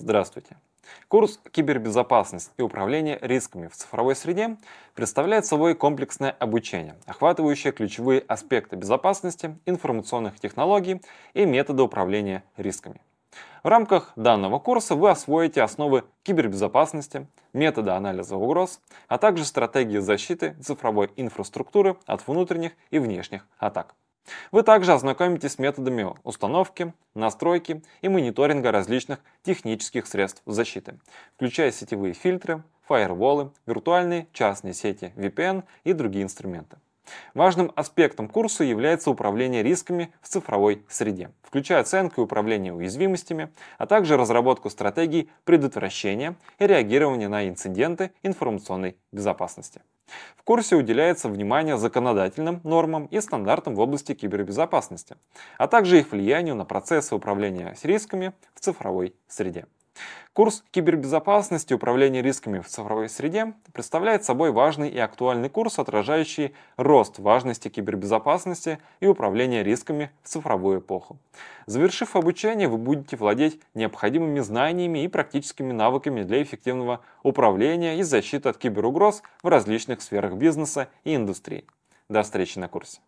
Здравствуйте! Курс «Кибербезопасность и управление рисками в цифровой среде» представляет собой комплексное обучение, охватывающее ключевые аспекты безопасности, информационных технологий и методы управления рисками. В рамках данного курса вы освоите основы кибербезопасности, методы анализа угроз, а также стратегии защиты цифровой инфраструктуры от внутренних и внешних атак. Вы также ознакомитесь с методами установки, настройки и мониторинга различных технических средств защиты, включая сетевые фильтры, фаерволы, виртуальные частные сети, VPN и другие инструменты. Важным аспектом курса является управление рисками в цифровой среде, включая оценку и управление уязвимостями, а также разработку стратегий предотвращения и реагирования на инциденты информационной безопасности. В курсе уделяется внимание законодательным нормам и стандартам в области кибербезопасности, а также их влиянию на процессы управления рисками в цифровой среде. Курс кибербезопасности и управления рисками в цифровой среде представляет собой важный и актуальный курс, отражающий рост важности кибербезопасности и управления рисками в цифровую эпоху. Завершив обучение, вы будете владеть необходимыми знаниями и практическими навыками для эффективного управления и защиты от киберугроз в различных сферах бизнеса и индустрии. До встречи на курсе.